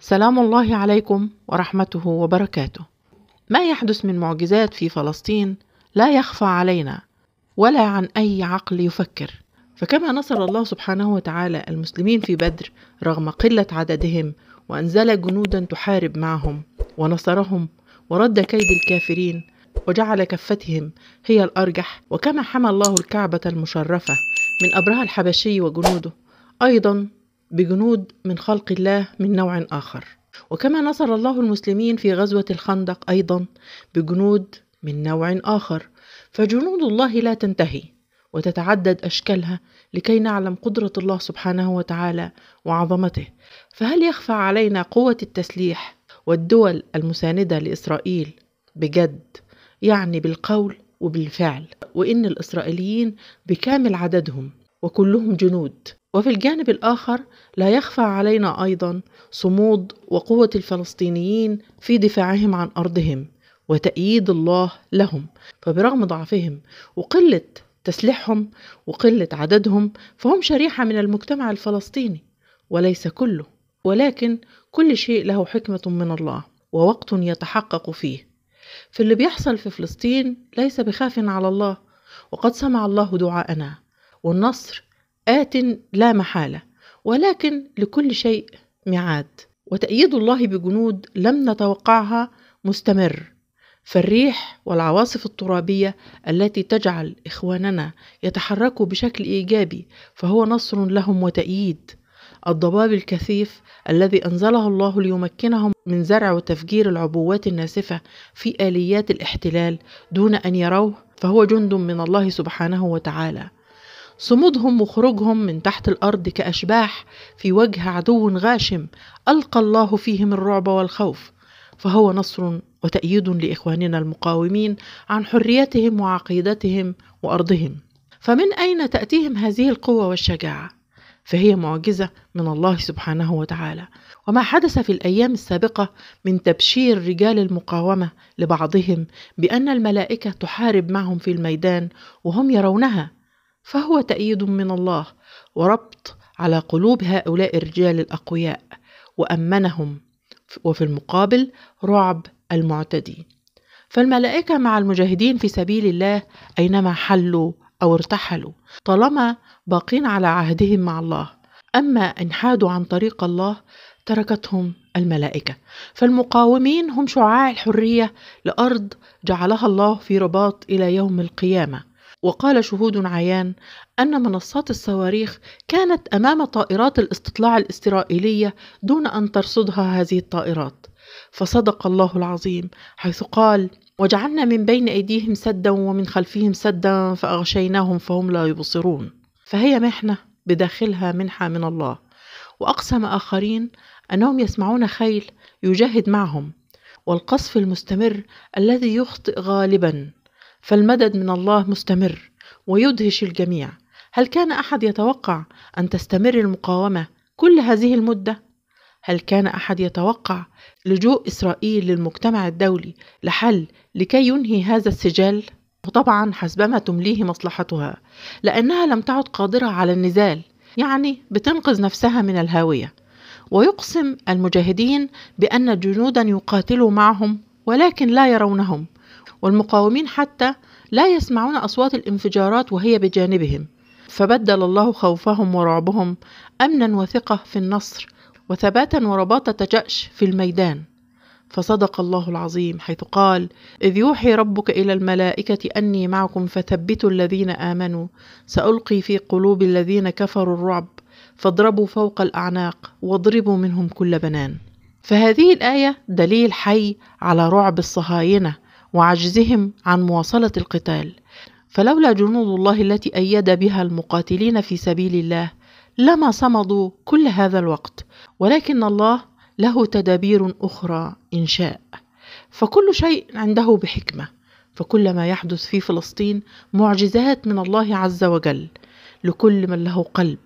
سلام الله عليكم ورحمته وبركاته ما يحدث من معجزات في فلسطين لا يخفى علينا ولا عن اي عقل يفكر فكما نصر الله سبحانه وتعالى المسلمين في بدر رغم قله عددهم وانزل جنودا تحارب معهم ونصرهم ورد كيد الكافرين وجعل كفتهم هي الارجح وكما حمى الله الكعبه المشرفه من ابرهه الحبشي وجنوده ايضا بجنود من خلق الله من نوع آخر وكما نصر الله المسلمين في غزوة الخندق أيضا بجنود من نوع آخر فجنود الله لا تنتهي وتتعدد أشكالها لكي نعلم قدرة الله سبحانه وتعالى وعظمته فهل يخفى علينا قوة التسليح والدول المساندة لإسرائيل بجد يعني بالقول وبالفعل وإن الإسرائيليين بكامل عددهم وكلهم جنود وفي الجانب الآخر لا يخفى علينا أيضا صمود وقوة الفلسطينيين في دفاعهم عن أرضهم وتأييد الله لهم فبرغم ضعفهم وقلة تسليحهم وقلة عددهم فهم شريحة من المجتمع الفلسطيني وليس كله ولكن كل شيء له حكمة من الله ووقت يتحقق فيه فاللي بيحصل في فلسطين ليس بخاف على الله وقد سمع الله دعاءنا والنصر آت لا محالة ولكن لكل شيء ميعاد وتأييد الله بجنود لم نتوقعها مستمر فالريح والعواصف الترابية التي تجعل إخواننا يتحركوا بشكل إيجابي فهو نصر لهم وتأييد الضباب الكثيف الذي أنزله الله ليمكنهم من زرع وتفجير العبوات الناسفة في آليات الاحتلال دون أن يروه فهو جند من الله سبحانه وتعالى صمودهم وخروجهم من تحت الارض كاشباح في وجه عدو غاشم القى الله فيهم الرعب والخوف فهو نصر وتأييد لإخواننا المقاومين عن حريتهم وعقيدتهم وأرضهم فمن أين تأتيهم هذه القوة والشجاعة؟ فهي معجزة من الله سبحانه وتعالى وما حدث في الأيام السابقة من تبشير رجال المقاومة لبعضهم بأن الملائكة تحارب معهم في الميدان وهم يرونها فهو تأييد من الله وربط على قلوب هؤلاء الرجال الأقوياء وأمنهم وفي المقابل رعب المعتدي فالملائكة مع المجاهدين في سبيل الله أينما حلوا أو ارتحلوا طالما باقين على عهدهم مع الله أما إن حادوا عن طريق الله تركتهم الملائكة فالمقاومين هم شعاع الحرية لأرض جعلها الله في رباط إلى يوم القيامة وقال شهود عيان أن منصات الصواريخ كانت أمام طائرات الاستطلاع الإسرائيلية دون أن ترصدها هذه الطائرات فصدق الله العظيم حيث قال وجعلنا من بين أيديهم سدا ومن خلفهم سدا فأغشيناهم فهم لا يبصرون فهي محنة بداخلها منحة من الله وأقسم آخرين أنهم يسمعون خيل يجاهد معهم والقصف المستمر الذي يخطئ غالبا فالمدد من الله مستمر ويدهش الجميع هل كان احد يتوقع ان تستمر المقاومه كل هذه المده هل كان احد يتوقع لجوء اسرائيل للمجتمع الدولي لحل لكي ينهي هذا السجال وطبعا حسبما تمليه مصلحتها لانها لم تعد قادره على النزال يعني بتنقذ نفسها من الهاويه ويقسم المجاهدين بان جنودا يقاتلوا معهم ولكن لا يرونهم والمقاومين حتى لا يسمعون أصوات الانفجارات وهي بجانبهم فبدل الله خوفهم ورعبهم أمنا وثقة في النصر وثباتا ورباطة جأش في الميدان فصدق الله العظيم حيث قال إذ يوحي ربك إلى الملائكة أني معكم فثبتوا الذين آمنوا سألقي في قلوب الذين كفروا الرعب فاضربوا فوق الأعناق واضربوا منهم كل بنان فهذه الآية دليل حي على رعب الصهاينة وعجزهم عن مواصلة القتال فلولا جنود الله التي أيد بها المقاتلين في سبيل الله لما صمدوا كل هذا الوقت ولكن الله له تدابير أخرى إن شاء فكل شيء عنده بحكمة فكل ما يحدث في فلسطين معجزات من الله عز وجل لكل من له قلب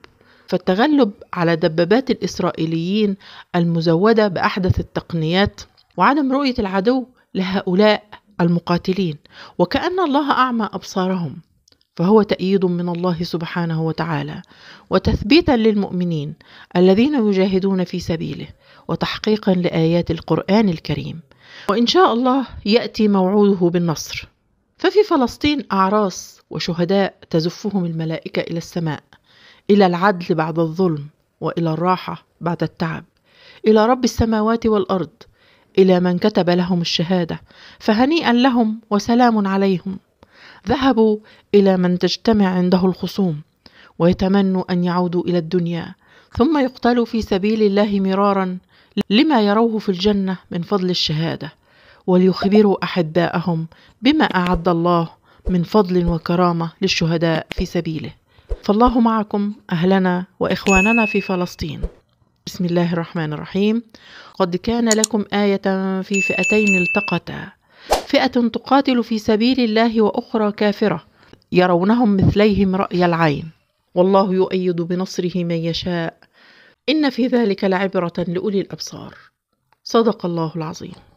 فالتغلب على دبابات الإسرائيليين المزودة بأحدث التقنيات وعدم رؤية العدو لهؤلاء المقاتلين وكأن الله أعمى أبصارهم فهو تأييد من الله سبحانه وتعالى وتثبيتا للمؤمنين الذين يجاهدون في سبيله وتحقيقا لآيات القرآن الكريم وإن شاء الله يأتي موعوده بالنصر ففي فلسطين أعراس وشهداء تزفهم الملائكة إلى السماء إلى العدل بعد الظلم وإلى الراحة بعد التعب إلى رب السماوات والأرض الى من كتب لهم الشهاده فهنيئا لهم وسلام عليهم ذهبوا الى من تجتمع عنده الخصوم ويتمنوا ان يعودوا الى الدنيا ثم يقتلوا في سبيل الله مرارا لما يروه في الجنه من فضل الشهاده وليخبروا احباءهم بما اعد الله من فضل وكرامه للشهداء في سبيله فالله معكم اهلنا واخواننا في فلسطين بسم الله الرحمن الرحيم قد كان لكم آية في فئتين التقتا فئة تقاتل في سبيل الله وأخرى كافرة يرونهم مثليهم رأي العين والله يؤيد بنصره من يشاء إن في ذلك لعبرة لأولي الأبصار صدق الله العظيم